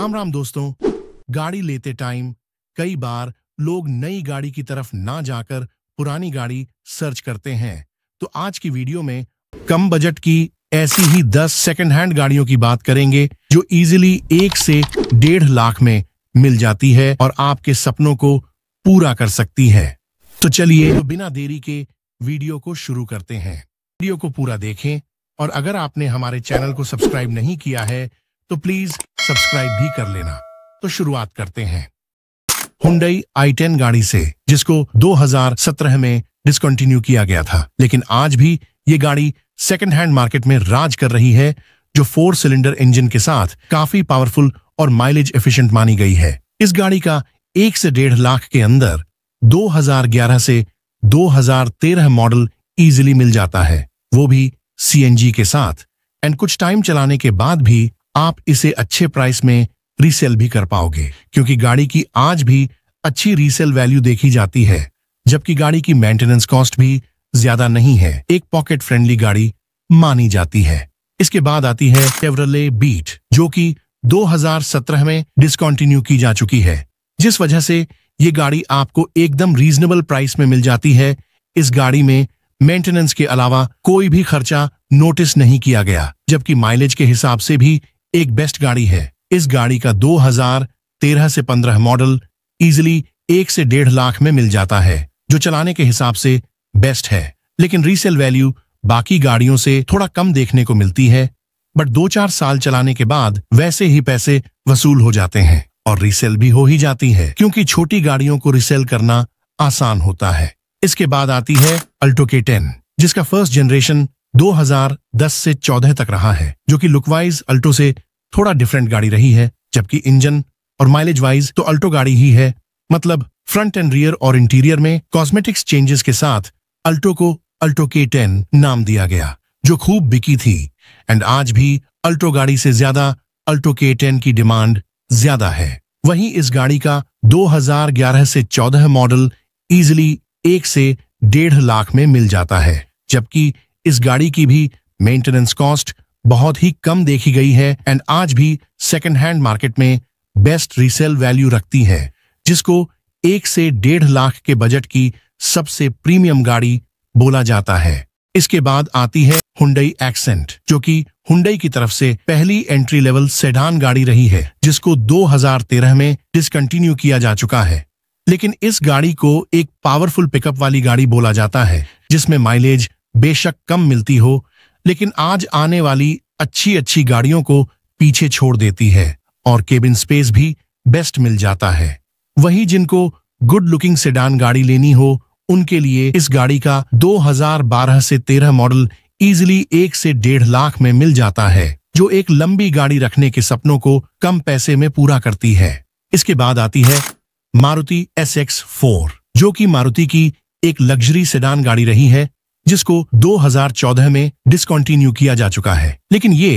राम राम दोस्तों गाड़ी लेते टाइम कई बार लोग नई गाड़ी की तरफ ना जाकर पुरानी गाड़ी सर्च करते हैं तो आज की वीडियो में कम बजट की ऐसी ही 10 सेकेंड हैंड गाड़ियों की बात करेंगे जो इजीली एक से डेढ़ लाख में मिल जाती है और आपके सपनों को पूरा कर सकती है तो चलिए तो बिना देरी के वीडियो को शुरू करते हैं वीडियो को पूरा देखें और अगर आपने हमारे चैनल को सब्सक्राइब नहीं किया है तो प्लीज सब्सक्राइब भी कर लेना तो शुरुआत करते हैं हुंडई आई टेन गाड़ी से जिसको 2017 में डिसकंटिन्यू किया गया था लेकिन आज भी ये गाड़ी सेकेंड हैंड मार्केट में राज कर रही है जो फोर सिलेंडर इंजन के साथ काफी पावरफुल और माइलेज एफिशिएंट मानी गई है इस गाड़ी का एक से डेढ़ लाख के अंदर 2011 से 2013 मॉडल इजीली मिल जाता है वो भी सीएनजी के साथ एंड कुछ टाइम चलाने के बाद भी आप इसे अच्छे प्राइस में रीसेल भी कर पाओगे क्योंकि गाड़ी की आज भी अच्छी रीसेल वैल्यू देखी जाती है जबकि गाड़ी की मेंटेनेंस कॉस्ट भी ज्यादा नहीं है एक पॉकेट फ्रेंडली गाड़ी मानी जाती है इसके बाद आती है टेवरले बीट जो कि 2017 में डिसकॉन्टिन्यू की जा चुकी है जिस वजह से ये गाड़ी आपको एकदम रीजनेबल प्राइस में मिल जाती है इस गाड़ी में मेंटेनेंस के अलावा कोई भी खर्चा नोटिस नहीं किया गया जबकि माइलेज के हिसाब से भी एक बेस्ट गाड़ी है इस गाड़ी का 2013 से 15 मॉडल इजिली एक से डेढ़ लाख में मिल जाता है जो चलाने के हिसाब से बेस्ट है लेकिन रीसेल वैल्यू बाकी गाड़ियों से थोड़ा कम देखने को मिलती है बट दो चार साल चलाने के बाद वैसे ही पैसे वसूल हो जाते हैं और रीसेल भी हो ही जाती है क्योंकि छोटी गाड़ियों को रीसेल करना आसान होता है इसके बाद आती है अल्टो के टेन जिसका फर्स्ट जनरेशन 2010 से 14 तक रहा है जो कि लुकवाइज अल्टो से थोड़ा डिफरेंट गाड़ी रही है जबकि इंजन और माइलेज वाइज तो अल्टो गाड़ी ही है मतलब फ्रंट एंड रियर और इंटीरियर में कॉस्मेटिक्स चेंजेस के साथ अल्टो को अल्टो के टेन नाम दिया गया जो खूब बिकी थी एंड आज भी अल्टो गाड़ी से ज्यादा अल्टो के टेन की डिमांड ज्यादा है वहीं इस गाड़ी का 2011 से 14 मॉडल इजिली एक से डेढ़ लाख में मिल जाता है जबकि इस गाड़ी की भी मेंटेनेंस कॉस्ट बहुत ही कम देखी गई है एंड आज भी सेकेंड हैंड मार्केट में बेस्ट रीसेल वैल्यू रखती है जिसको एक से डेढ़ लाख के बजट की सबसे प्रीमियम गाड़ी बोला जाता है इसके बाद आती है हुंडई एक्सेंट जो कि हुंडई की तरफ से पहली एंट्री लेवल सेडान गाड़ी रही है जिसको 2013 में डिसकंटिन्यू किया जा चुका है लेकिन इस गाड़ी को एक पावरफुल पिकअप वाली गाड़ी बोला जाता है जिसमें माइलेज बेशक कम मिलती हो लेकिन आज आने वाली अच्छी अच्छी गाड़ियों को पीछे छोड़ देती है और केबिन स्पेस भी बेस्ट मिल जाता है वही जिनको गुड लुकिंग सेडान गाड़ी लेनी हो उनके लिए इस गाड़ी का 2012 से 13 मॉडल इजिली एक से डेढ़ लाख में मिल जाता है जो एक लंबी गाड़ी रखने के सपनों को कम पैसे में पूरा करती है इसके बाद आती है मारुति एस एक्स फोर जो कि मारुति की एक लग्जरी सेडान गाड़ी रही है जिसको 2014 में डिसकंटिन्यू किया जा चुका है लेकिन ये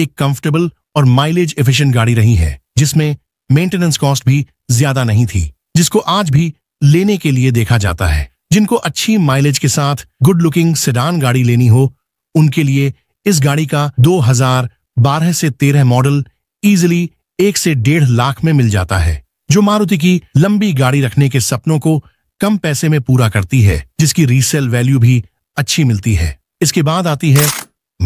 एक कंफर्टेबल और माइलेज एफिशिएंट गाड़ी रही है जिसमें मेंटेनेंस कॉस्ट भी ज्यादा नहीं थी जिसको आज भी लेने के लिए देखा जाता है जिनको अच्छी माइलेज के साथ गुड लुकिंग सिडान गाड़ी लेनी हो उनके लिए इस गाड़ी का 2012 से 13 मॉडल इजिली एक से डेढ़ लाख में मिल जाता है जो मारुति की लंबी गाड़ी रखने के सपनों को कम पैसे में पूरा करती है जिसकी रीसेल वैल्यू भी अच्छी मिलती है इसके बाद आती है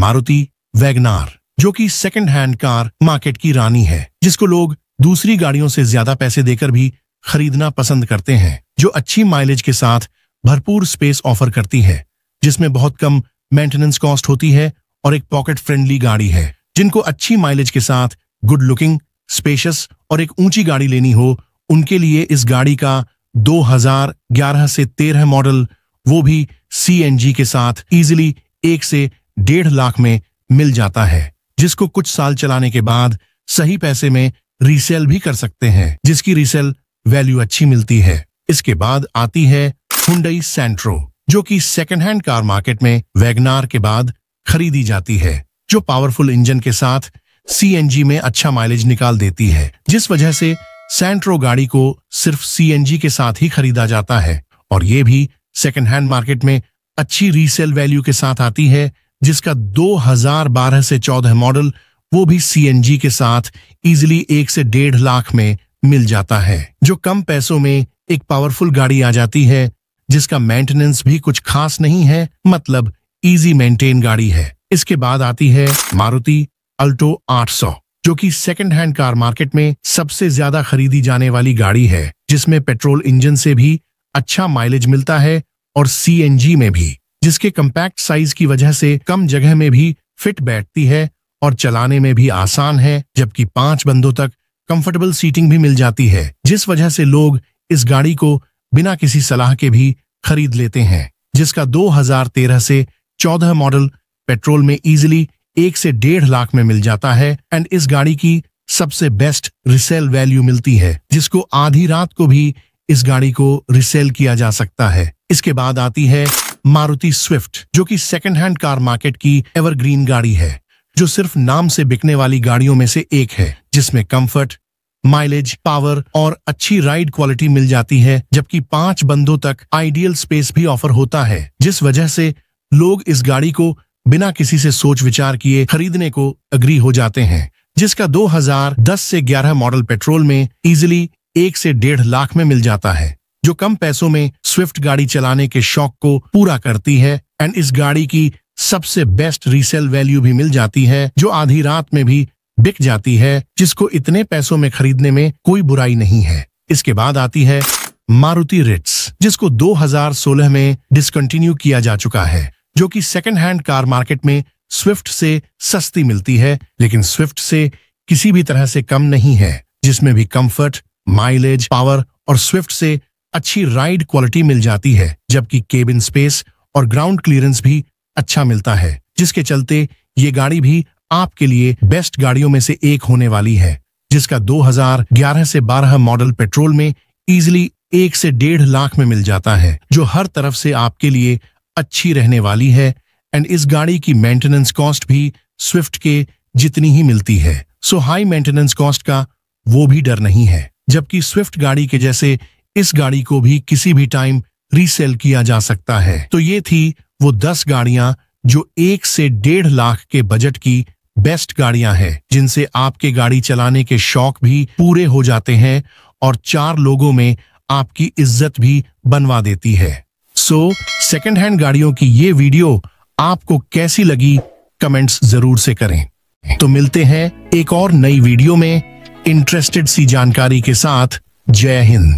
मारुति वैगनार जो कि सेकंड हैंड कार मार्केट की रानी है जिसको लोग दूसरी गाड़ियों से ज्यादा पैसे देकर भी खरीदना पसंद करते हैं जो अच्छी माइलेज के साथ भरपूर स्पेस ऑफर करती है जिसमें बहुत कम मेंटेनेंस कॉस्ट होती है और एक पॉकेट फ्रेंडली गाड़ी है जिनको अच्छी माइलेज के साथ गुड लुकिंग स्पेशस और एक ऊंची गाड़ी लेनी हो उनके लिए इस गाड़ी का 2011 से 13 मॉडल वो भी सी के साथ इजिली एक से डेढ़ लाख में मिल जाता है जिसको कुछ साल चलाने के बाद सही पैसे में रीसेल भी कर सकते हैं जिसकी रीसेल वैल्यू अच्छी मिलती है इसके बाद आती है हुंडई सेंट्रो जो कि सेकेंड हैंड कार मार्केट में वैगनार के बाद खरीदी जाती है जो पावरफुल इंजन के साथ सी में अच्छा माइलेज निकाल देती है जिस वजह से सेंट्रो गाड़ी को सिर्फ सी के साथ ही खरीदा जाता है और ये भी सेकेंड हैंड मार्केट में अच्छी रीसेल वैल्यू के साथ आती है जिसका 2012 से 14 मॉडल वो भी सीएनजी के साथ इजिली एक से डेढ़ लाख में मिल जाता है जो कम पैसों में एक पावरफुल गाड़ी आ जाती है जिसका मेंटेनेंस भी कुछ खास नहीं है मतलब इजी मेंटेन गाड़ी है इसके बाद आती है मारुति अल्टो 800 जो कि सेकंड हैंड कार मार्केट में सबसे ज्यादा खरीदी जाने वाली गाड़ी है जिसमें पेट्रोल इंजन से भी अच्छा माइलेज मिलता है और सी में भी जिसके कम्पैक्ट साइज की वजह से कम जगह में भी फिट बैठती है और चलाने में भी आसान है जबकि पांच बंदों तक कंफर्टेबल सीटिंग भी मिल जाती है जिस वजह से लोग इस गाड़ी को बिना किसी सलाह के भी खरीद लेते हैं जिसका 2013 से 14 मॉडल पेट्रोल में इजीली एक से डेढ़ लाख में मिल जाता है एंड इस गाड़ी की सबसे बेस्ट रिसेल वैल्यू मिलती है जिसको आधी रात को भी इस गाड़ी को रिसेल किया जा सकता है इसके बाद आती है मारुति स्विफ्ट जो कि सेकेंड हैंड कार मार्केट की एवरग्रीन गाड़ी है जो सिर्फ नाम से बिकने वाली गाड़ियों में से एक है जिसमें कंफर्ट माइलेज पावर और अच्छी राइड क्वालिटी मिल जाती है जबकि पांच बंदों तक आइडियल स्पेस भी ऑफर होता है जिस वजह से लोग इस गाड़ी को बिना किसी से सोच विचार किए खरीदने को अग्री हो जाते हैं जिसका 2010 से 11 मॉडल पेट्रोल में इजिली एक से डेढ़ लाख में मिल जाता है जो कम पैसों में स्विफ्ट गाड़ी चलाने के शौक को पूरा करती है एंड इस गाड़ी की सबसे बेस्ट रीसेल वैल्यू भी मिल जाती है जो आधी रात में भी बिक जाती है जिसको इतने पैसों में खरीदने में कोई बुराई नहीं है इसके बाद आती है मारुति रिट्स जिसको 2016 में डिसकंटिन्यू किया जा चुका है जो कि सेकेंड हैंड कार मार्केट में स्विफ्ट से सस्ती मिलती है लेकिन स्विफ्ट से किसी भी तरह से कम नहीं है जिसमें भी कंफर्ट माइलेज पावर और स्विफ्ट से अच्छी राइड क्वालिटी मिल जाती है जबकि केबिन स्पेस और ग्राउंड क्लियरेंस भी अच्छा मिलता है जिसके चलते ये गाड़ी भी आपके लिए बेस्ट गाड़ियों में से एक होने वाली है जिसका 2011 से 12 मॉडल पेट्रोल में इजिली एक से डेढ़ लाख में मिल जाता है जो हर तरफ से आपके लिए अच्छी रहने वाली है एंड इस गाड़ी की मेंटेनेंस कॉस्ट भी स्विफ्ट के जितनी ही मिलती है सो हाई मेंटेनेंस कॉस्ट का वो भी डर नहीं है जबकि स्विफ्ट गाड़ी के जैसे इस गाड़ी को भी किसी भी टाइम रीसेल किया जा सकता है तो ये थी वो दस गाड़ियां जो एक से डेढ़ लाख के बजट की बेस्ट गाड़ियां हैं जिनसे आपके गाड़ी चलाने के शौक भी पूरे हो जाते हैं और चार लोगों में आपकी इज्जत भी बनवा देती है सो सेकेंड हैंड गाड़ियों की ये वीडियो आपको कैसी लगी कमेंट्स जरूर से करें तो मिलते हैं एक और नई वीडियो में इंटरेस्टेड सी जानकारी के साथ जय हिंद